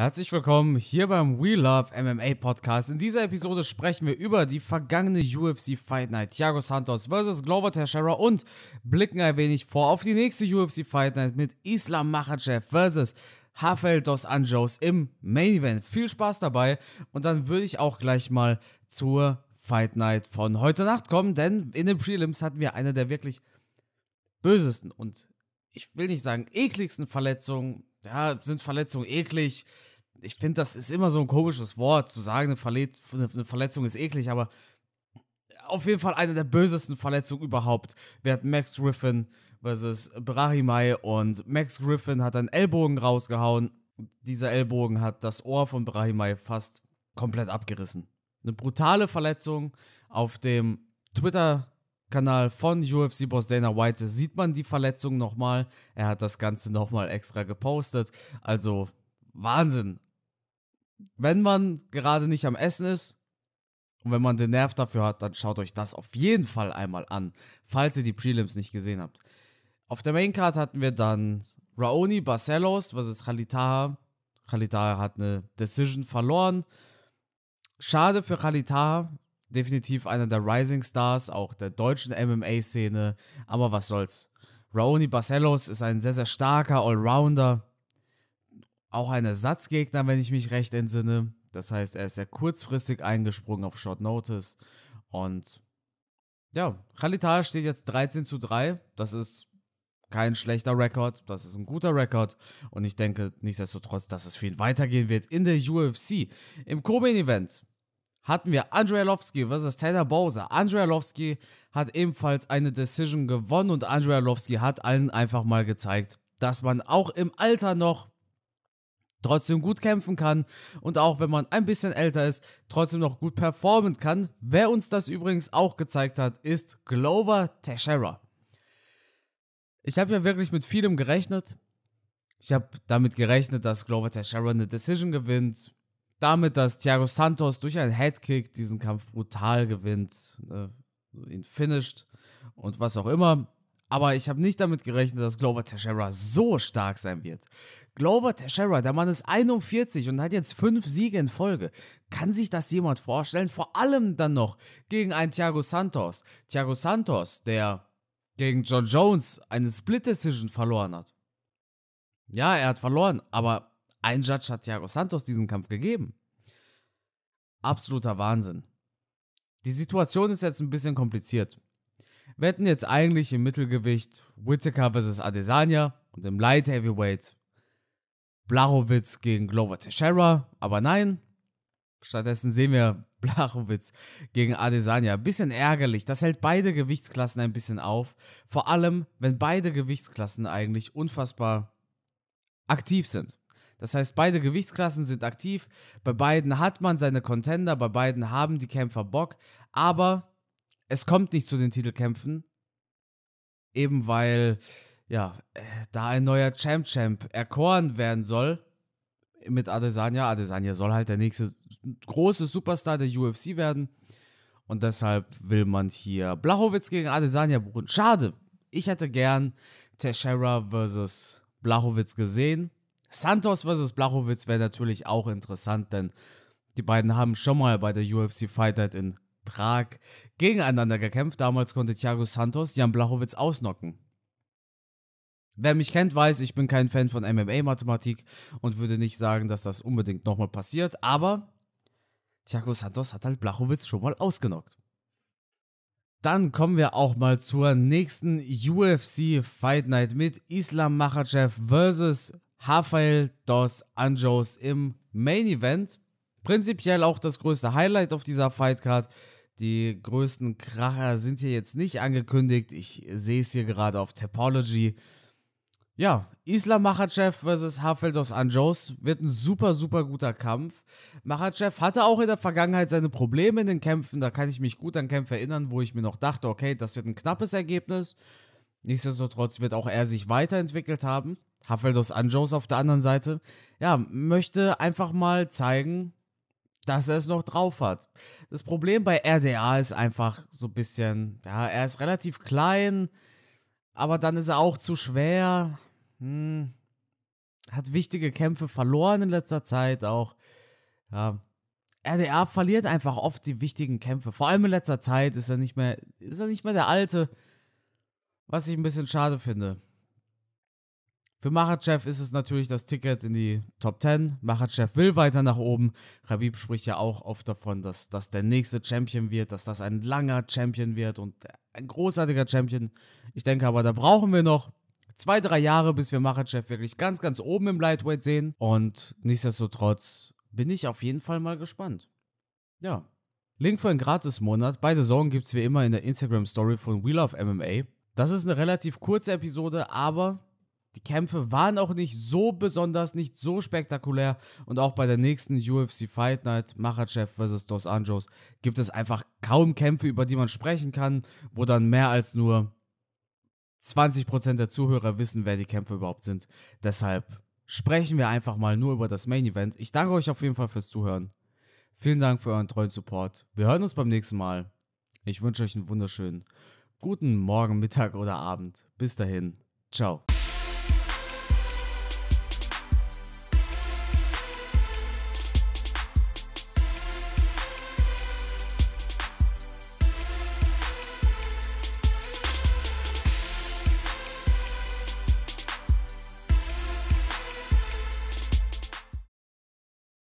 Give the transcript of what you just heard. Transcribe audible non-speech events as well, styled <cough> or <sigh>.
Herzlich willkommen hier beim We Love MMA Podcast. In dieser Episode sprechen wir über die vergangene UFC Fight Night. Thiago Santos vs. Glover Teixeira und blicken ein wenig vor auf die nächste UFC Fight Night mit Islam Makhachev vs. Rafael Dos Anjos im Main Event. Viel Spaß dabei und dann würde ich auch gleich mal zur Fight Night von heute Nacht kommen, denn in den Prelims hatten wir eine der wirklich bösesten und ich will nicht sagen ekligsten Verletzungen. Ja, sind Verletzungen eklig? ich finde, das ist immer so ein komisches Wort, zu sagen, eine, Verlet eine Verletzung ist eklig, aber auf jeden Fall eine der bösesten Verletzungen überhaupt. Wir hatten Max Griffin versus Brahimai und Max Griffin hat einen Ellbogen rausgehauen. Dieser Ellbogen hat das Ohr von Brahimai fast komplett abgerissen. Eine brutale Verletzung. Auf dem Twitter-Kanal von UFC-Boss Dana White sieht man die Verletzung nochmal. Er hat das Ganze nochmal extra gepostet. Also Wahnsinn wenn man gerade nicht am Essen ist und wenn man den Nerv dafür hat, dann schaut euch das auf jeden Fall einmal an, falls ihr die Prelims nicht gesehen habt. Auf der Maincard hatten wir dann Raoni Barcelos was ist Taha. Khalid hat eine Decision verloren. Schade für Khalid definitiv einer der Rising Stars, auch der deutschen MMA-Szene. Aber was soll's. Raoni Barcelos ist ein sehr, sehr starker Allrounder auch ein Ersatzgegner, wenn ich mich recht entsinne. Das heißt, er ist ja kurzfristig eingesprungen auf Short Notice. Und ja, Khalitar steht jetzt 13 zu 3. Das ist kein schlechter Rekord, das ist ein guter Rekord und ich denke nichtsdestotrotz, dass es für ihn weitergehen wird in der UFC. Im co event hatten wir Andrei Arlovski vs. Tanner Bowser. Andrei Arlovski hat ebenfalls eine Decision gewonnen und Andrei Arlovski hat allen einfach mal gezeigt, dass man auch im Alter noch trotzdem gut kämpfen kann und auch wenn man ein bisschen älter ist, trotzdem noch gut performen kann. Wer uns das übrigens auch gezeigt hat, ist Glover Teixeira. Ich habe ja wirklich mit vielem gerechnet. Ich habe damit gerechnet, dass Glover Teixeira eine Decision gewinnt. Damit, dass Thiago Santos durch einen Headkick diesen Kampf brutal gewinnt, äh, ihn finisht und was auch immer. Aber ich habe nicht damit gerechnet, dass Glover Teixeira so stark sein wird. Glover Teixeira, der Mann ist 41 und hat jetzt fünf Siege in Folge. Kann sich das jemand vorstellen? Vor allem dann noch gegen einen Thiago Santos. Thiago Santos, der gegen John Jones eine Split Decision verloren hat. Ja, er hat verloren, aber ein Judge hat Thiago Santos diesen Kampf gegeben. Absoluter Wahnsinn. Die Situation ist jetzt ein bisschen kompliziert. Wir hätten jetzt eigentlich im Mittelgewicht Whitaker vs. Adesanya und im Light Heavyweight Blachowitz gegen Glover Teixeira, aber nein. Stattdessen sehen wir <laughs> Blachowitz gegen Adesanya. bisschen ärgerlich. Das hält beide Gewichtsklassen ein bisschen auf. Vor allem, wenn beide Gewichtsklassen eigentlich unfassbar aktiv sind. Das heißt, beide Gewichtsklassen sind aktiv. Bei beiden hat man seine Contender, bei beiden haben die Kämpfer Bock. Aber es kommt nicht zu den Titelkämpfen, eben weil, ja, äh, da ein neuer Champ-Champ erkoren werden soll mit Adesanya. Adesanya soll halt der nächste große Superstar der UFC werden. Und deshalb will man hier Blachowitz gegen Adesanya buchen. Schade. Ich hätte gern Teixeira versus Blachowitz gesehen. Santos versus Blachowitz wäre natürlich auch interessant, denn die beiden haben schon mal bei der UFC Fight Night in Prag gegeneinander gekämpft. Damals konnte Thiago Santos Jan Blachowitz ausnocken. Wer mich kennt, weiß, ich bin kein Fan von MMA-Mathematik und würde nicht sagen, dass das unbedingt nochmal passiert, aber Thiago Santos hat halt Blachowitz schon mal ausgenockt. Dann kommen wir auch mal zur nächsten UFC Fight Night mit Islam Makhachev vs. Rafael Dos Anjos im Main Event. Prinzipiell auch das größte Highlight auf dieser Fightcard. Die größten Kracher sind hier jetzt nicht angekündigt. Ich sehe es hier gerade auf Topology. Ja, Islam Machachev versus Hafeld aus Anjos wird ein super, super guter Kampf. Machachev hatte auch in der Vergangenheit seine Probleme in den Kämpfen. Da kann ich mich gut an Kämpfe erinnern, wo ich mir noch dachte, okay, das wird ein knappes Ergebnis. Nichtsdestotrotz wird auch er sich weiterentwickelt haben. Hafeldos Anjos auf der anderen Seite, ja, möchte einfach mal zeigen, dass er es noch drauf hat. Das Problem bei RDA ist einfach so ein bisschen, ja, er ist relativ klein, aber dann ist er auch zu schwer. Hm. Hat wichtige Kämpfe verloren in letzter Zeit auch. Ja. RDA verliert einfach oft die wichtigen Kämpfe. Vor allem in letzter Zeit ist er nicht mehr, ist er nicht mehr der Alte, was ich ein bisschen schade finde. Für Machachev ist es natürlich das Ticket in die Top 10. Machachev will weiter nach oben. Khabib spricht ja auch oft davon, dass das der nächste Champion wird, dass das ein langer Champion wird und ein großartiger Champion. Ich denke aber, da brauchen wir noch zwei, drei Jahre, bis wir Machachev wirklich ganz, ganz oben im Lightweight sehen. Und nichtsdestotrotz bin ich auf jeden Fall mal gespannt. Ja. Link für einen Gratis-Monat. Beide Sorgen gibt es wie immer in der Instagram-Story von Wheel of MMA. Das ist eine relativ kurze Episode, aber die Kämpfe waren auch nicht so besonders, nicht so spektakulär. Und auch bei der nächsten UFC Fight Night, Machachev vs. Dos Anjos, gibt es einfach kaum Kämpfe, über die man sprechen kann, wo dann mehr als nur 20% der Zuhörer wissen, wer die Kämpfe überhaupt sind. Deshalb sprechen wir einfach mal nur über das Main Event. Ich danke euch auf jeden Fall fürs Zuhören. Vielen Dank für euren treuen Support. Wir hören uns beim nächsten Mal. Ich wünsche euch einen wunderschönen guten Morgen, Mittag oder Abend. Bis dahin. Ciao.